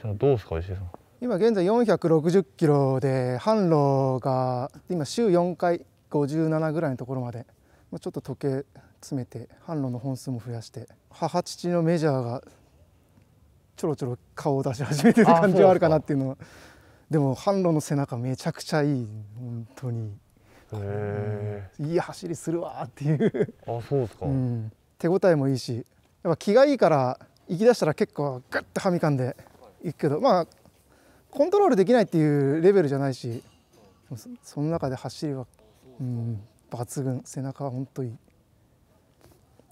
どうですか石井さん今現在460キロで販路が今週4回57ぐらいのところまでちょっと時計詰めて販路の本数も増やして母父のメジャーがちょろちょろ顔を出し始めてる感じはあるかなっていうのはでも販路の背中めちゃくちゃいい本当にいい走りするわっていうあそうですか、うん、手応えもいいしやっぱ気がいいから行きだしたら結構グッとはみかんで行くけどまあコントロールできないっていうレベルじゃないしその中で走りは、うん、抜群背中は本当いい、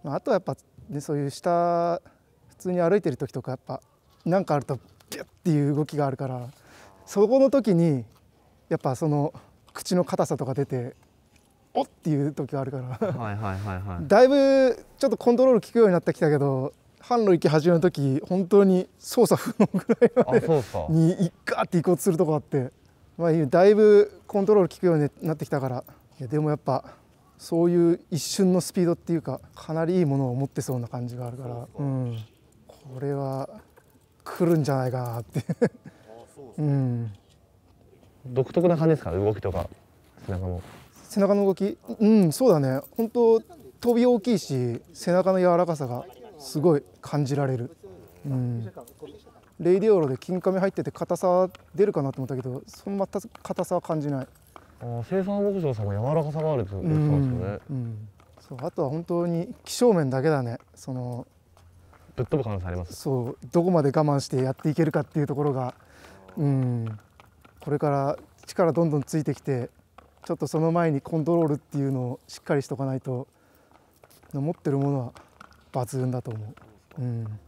まあ、あとはやっぱ、ね、そういう下普通に歩いてる時とかやっぱ何かあるとギュッっていう動きがあるからそこの時にやっぱその口の硬さとか出ておっていう時があるからはいはいはい、はい、だいぶちょっとコントロール効くようになってきたけど販路行き始めの時本当に操作不能ぐらいまでにっかって移行するとこあって、まあ、だいぶコントロール効くようになってきたからいやでもやっぱそういう一瞬のスピードっていうかかなりいいものを持ってそうな感じがあるから、うん、これは来るんじゃないかなってうん、独特な感じですか動きとか背中の背中の動きうんそうだね本当飛び大きいし背中の柔らかさがすごい感じられる、うん、レイディオロで金紙入ってて硬さ出るかなと思ったけどそのなく硬さは感じないあ生産牧場さんも柔らかさがあるって言ってたんですよね、うん、うん、そうあとは本当に気象面だけだねそのぶっ飛ぶ可能性ありますそうどこまで我慢してやっていけるかっていうところがうんこれから力どんどんついてきてちょっとその前にコントロールっていうのをしっかりしとかないと持ってるものは抜群だと思う。うん